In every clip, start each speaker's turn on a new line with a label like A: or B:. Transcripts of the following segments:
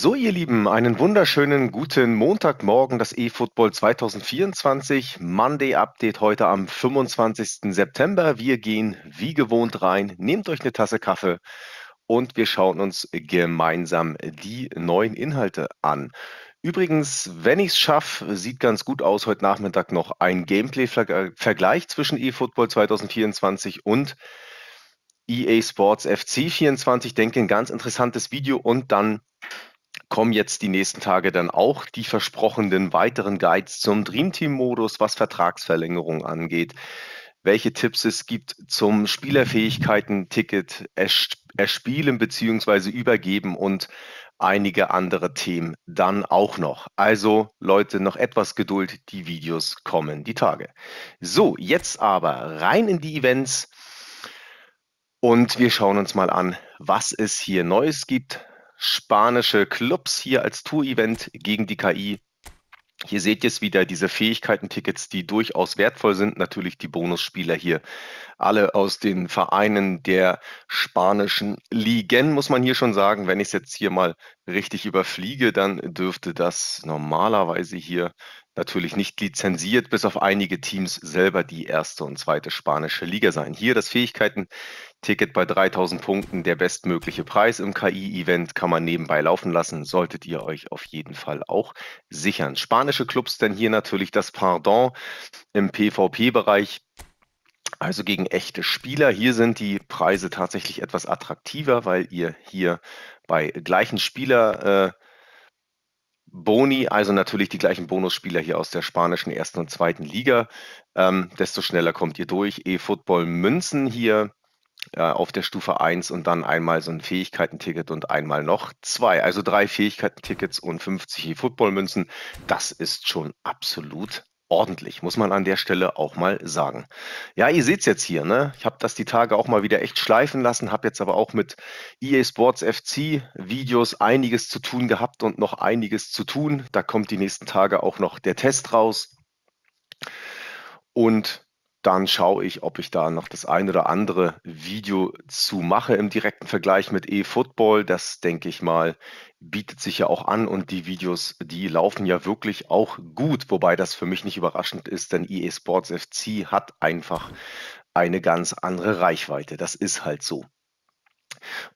A: So, ihr Lieben, einen wunderschönen guten Montagmorgen, das eFootball 2024 Monday Update heute am 25. September. Wir gehen wie gewohnt rein, nehmt euch eine Tasse Kaffee und wir schauen uns gemeinsam die neuen Inhalte an. Übrigens, wenn ich es schaffe, sieht ganz gut aus heute Nachmittag noch ein Gameplay-Vergleich zwischen eFootball 2024 und EA Sports FC 24. Ich Denke, ein ganz interessantes Video und dann kommen jetzt die nächsten Tage dann auch die versprochenen weiteren Guides zum dreamteam Modus, was Vertragsverlängerung angeht, welche Tipps es gibt zum Spielerfähigkeiten-Ticket erspielen bzw. übergeben und einige andere Themen dann auch noch. Also Leute, noch etwas Geduld, die Videos kommen die Tage. So, jetzt aber rein in die Events und wir schauen uns mal an, was es hier Neues gibt, spanische Clubs hier als Tour-Event gegen die KI. Hier seht ihr es wieder, diese Fähigkeiten-Tickets, die durchaus wertvoll sind. Natürlich die Bonusspieler hier, alle aus den Vereinen der spanischen Ligen, muss man hier schon sagen, wenn ich es jetzt hier mal richtig überfliege, dann dürfte das normalerweise hier natürlich nicht lizenziert, bis auf einige Teams selber die erste und zweite spanische Liga sein. Hier das Fähigkeiten-Ticket bei 3000 Punkten, der bestmögliche Preis im KI-Event kann man nebenbei laufen lassen, solltet ihr euch auf jeden Fall auch sichern. Spanische Clubs denn hier natürlich das Pardon im PvP-Bereich also gegen echte Spieler. Hier sind die Preise tatsächlich etwas attraktiver, weil ihr hier bei gleichen Spieler äh, Boni, also natürlich die gleichen Bonusspieler hier aus der spanischen ersten und zweiten Liga, ähm, desto schneller kommt ihr durch. E-Football Münzen hier äh, auf der Stufe 1 und dann einmal so ein Fähigkeitenticket und einmal noch zwei. Also drei Fähigkeitentickets und 50 E-Football Münzen. Das ist schon absolut ordentlich, muss man an der Stelle auch mal sagen. Ja, ihr seht's jetzt hier, ne? Ich habe das die Tage auch mal wieder echt schleifen lassen, habe jetzt aber auch mit EA Sports FC Videos einiges zu tun gehabt und noch einiges zu tun. Da kommt die nächsten Tage auch noch der Test raus. Und dann schaue ich, ob ich da noch das ein oder andere Video zu mache im direkten Vergleich mit eFootball. Das denke ich mal, bietet sich ja auch an und die Videos, die laufen ja wirklich auch gut, wobei das für mich nicht überraschend ist, denn EA Sports FC hat einfach eine ganz andere Reichweite. Das ist halt so.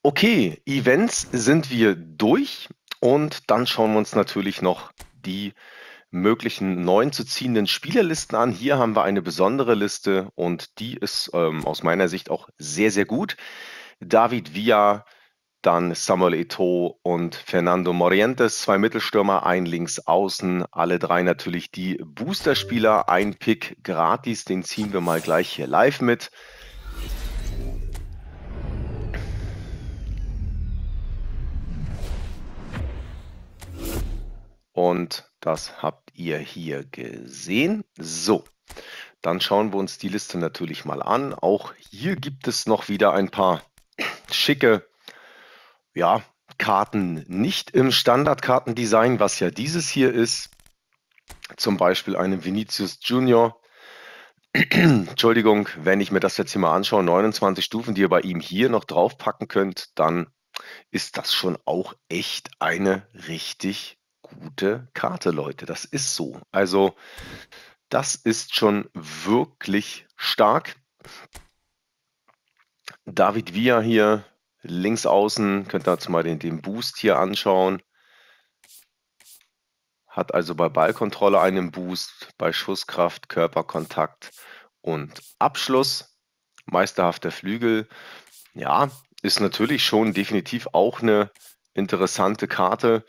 A: Okay, Events sind wir durch und dann schauen wir uns natürlich noch die möglichen neu zu ziehenden Spielerlisten an. Hier haben wir eine besondere Liste und die ist ähm, aus meiner Sicht auch sehr, sehr gut. David Villa, dann Samuel Eto'o und Fernando Morientes, zwei Mittelstürmer, ein Linksaußen, alle drei natürlich die Boosterspieler, ein Pick gratis, den ziehen wir mal gleich hier live mit. Und das habt ihr hier gesehen. So, dann schauen wir uns die Liste natürlich mal an. Auch hier gibt es noch wieder ein paar schicke ja, Karten nicht im Standardkartendesign, was ja dieses hier ist. Zum Beispiel einen Vinicius Junior. Entschuldigung, wenn ich mir das jetzt hier mal anschaue, 29 Stufen, die ihr bei ihm hier noch draufpacken könnt, dann ist das schon auch echt eine richtig gute Karte, Leute. Das ist so. Also, das ist schon wirklich stark. David Via hier links außen, könnt ihr jetzt mal den, den Boost hier anschauen. Hat also bei Ballkontrolle einen Boost, bei Schusskraft, Körperkontakt und Abschluss. Meisterhafter Flügel. Ja, ist natürlich schon definitiv auch eine interessante Karte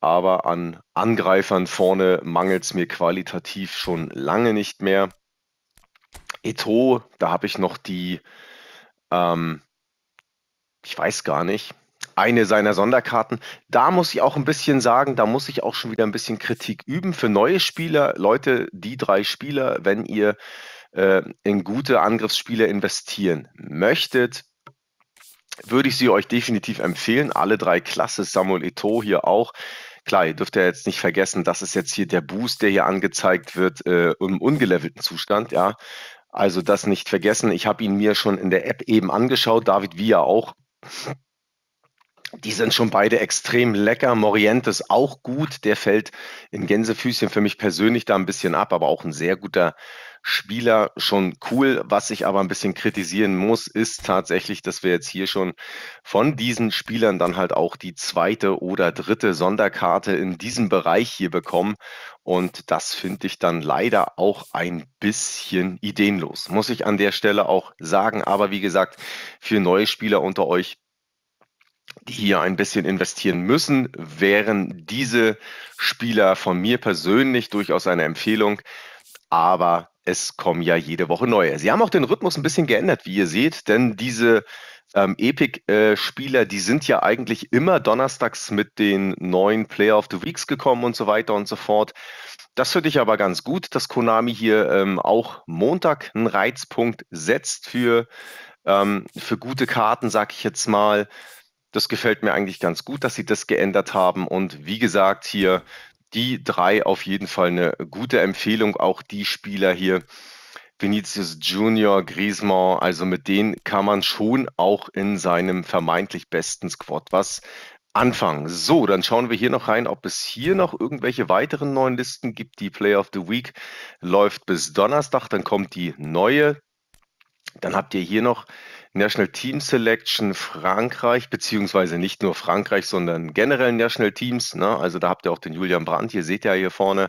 A: aber an Angreifern vorne mangelt es mir qualitativ schon lange nicht mehr. Eto, da habe ich noch die, ähm, ich weiß gar nicht, eine seiner Sonderkarten. Da muss ich auch ein bisschen sagen, da muss ich auch schon wieder ein bisschen Kritik üben für neue Spieler. Leute, die drei Spieler, wenn ihr äh, in gute Angriffsspiele investieren möchtet, würde ich sie euch definitiv empfehlen. Alle drei Klasse, Samuel Eto hier auch. Klar, ihr dürft ja jetzt nicht vergessen, das ist jetzt hier der Boost, der hier angezeigt wird äh, im ungelevelten Zustand, ja. Also das nicht vergessen. Ich habe ihn mir schon in der App eben angeschaut, David wie ja auch. Die sind schon beide extrem lecker. Morientes auch gut. Der fällt in Gänsefüßchen für mich persönlich da ein bisschen ab, aber auch ein sehr guter Spieler schon cool. Was ich aber ein bisschen kritisieren muss, ist tatsächlich, dass wir jetzt hier schon von diesen Spielern dann halt auch die zweite oder dritte Sonderkarte in diesem Bereich hier bekommen. Und das finde ich dann leider auch ein bisschen ideenlos, muss ich an der Stelle auch sagen. Aber wie gesagt, für neue Spieler unter euch die hier ein bisschen investieren müssen, wären diese Spieler von mir persönlich durchaus eine Empfehlung. Aber es kommen ja jede Woche neue. Sie haben auch den Rhythmus ein bisschen geändert, wie ihr seht, denn diese ähm, Epic-Spieler, äh, die sind ja eigentlich immer donnerstags mit den neuen Player of the Weeks gekommen und so weiter und so fort. Das finde ich aber ganz gut, dass Konami hier ähm, auch Montag einen Reizpunkt setzt für, ähm, für gute Karten, sag ich jetzt mal. Das gefällt mir eigentlich ganz gut, dass sie das geändert haben. Und wie gesagt, hier die drei auf jeden Fall eine gute Empfehlung. Auch die Spieler hier, Vinicius Junior, Griezmann, also mit denen kann man schon auch in seinem vermeintlich besten Squad was anfangen. So, dann schauen wir hier noch rein, ob es hier noch irgendwelche weiteren neuen Listen gibt. Die Play of the Week läuft bis Donnerstag, dann kommt die neue dann habt ihr hier noch National Team Selection Frankreich, beziehungsweise nicht nur Frankreich, sondern generell National Teams. Ne? Also da habt ihr auch den Julian Brandt, hier seht ihr hier vorne.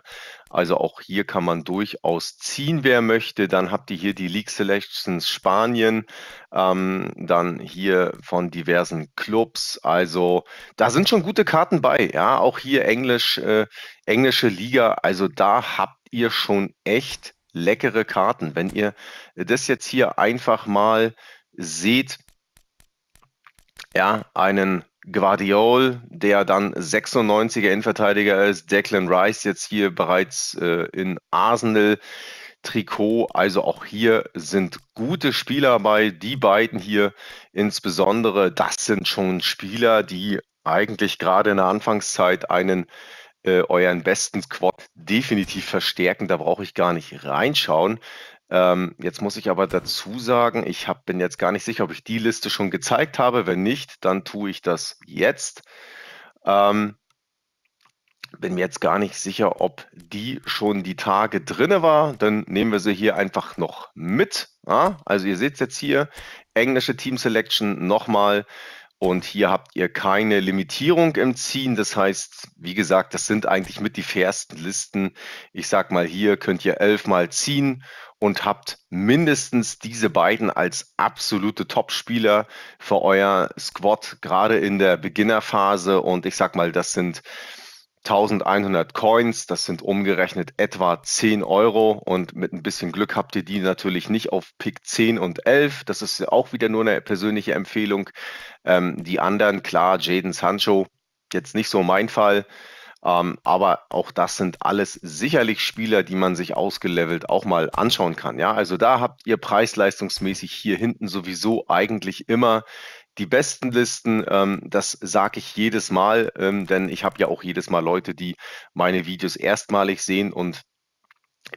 A: Also auch hier kann man durchaus ziehen, wer möchte. Dann habt ihr hier die League Selections Spanien, ähm, dann hier von diversen Clubs. Also da sind schon gute Karten bei. Ja, auch hier Englisch, äh, englische Liga. Also da habt ihr schon echt leckere Karten. Wenn ihr das jetzt hier einfach mal seht, ja, einen Guardiol, der dann 96er Endverteidiger ist, Declan Rice jetzt hier bereits äh, in Arsenal. Trikot, also auch hier sind gute Spieler bei, die beiden hier insbesondere, das sind schon Spieler, die eigentlich gerade in der Anfangszeit einen äh, euren besten Squad definitiv verstärken. Da brauche ich gar nicht reinschauen. Ähm, jetzt muss ich aber dazu sagen, ich hab, bin jetzt gar nicht sicher, ob ich die Liste schon gezeigt habe. Wenn nicht, dann tue ich das jetzt. Ähm, bin mir jetzt gar nicht sicher, ob die schon die Tage drinne war. Dann nehmen wir sie hier einfach noch mit. Ja? Also ihr seht es jetzt hier, englische Team Selection nochmal. Und hier habt ihr keine Limitierung im Ziehen. Das heißt, wie gesagt, das sind eigentlich mit die fairsten Listen. Ich sag mal, hier könnt ihr elfmal ziehen und habt mindestens diese beiden als absolute Top-Spieler für euer Squad, gerade in der Beginnerphase. Und ich sag mal, das sind 1100 Coins, das sind umgerechnet etwa 10 Euro und mit ein bisschen Glück habt ihr die natürlich nicht auf Pick 10 und 11. Das ist auch wieder nur eine persönliche Empfehlung. Ähm, die anderen, klar, Jaden Sancho, jetzt nicht so mein Fall, ähm, aber auch das sind alles sicherlich Spieler, die man sich ausgelevelt auch mal anschauen kann. Ja, also da habt ihr preisleistungsmäßig hier hinten sowieso eigentlich immer die besten Listen, ähm, das sage ich jedes Mal, ähm, denn ich habe ja auch jedes Mal Leute, die meine Videos erstmalig sehen und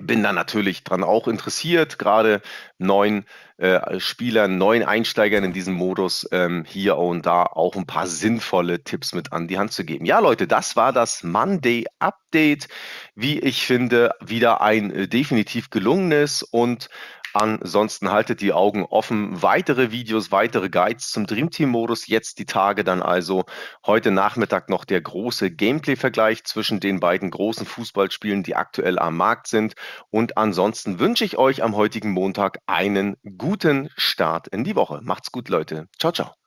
A: bin da natürlich dran auch interessiert, gerade neuen äh, Spielern, neuen Einsteigern in diesem Modus ähm, hier und da auch ein paar sinnvolle Tipps mit an die Hand zu geben. Ja, Leute, das war das Monday Update. Wie ich finde, wieder ein äh, definitiv gelungenes und Ansonsten haltet die Augen offen. Weitere Videos, weitere Guides zum Dream Team Modus jetzt die Tage dann also. Heute Nachmittag noch der große Gameplay-Vergleich zwischen den beiden großen Fußballspielen, die aktuell am Markt sind. Und ansonsten wünsche ich euch am heutigen Montag einen guten Start in die Woche. Macht's gut, Leute. Ciao, ciao.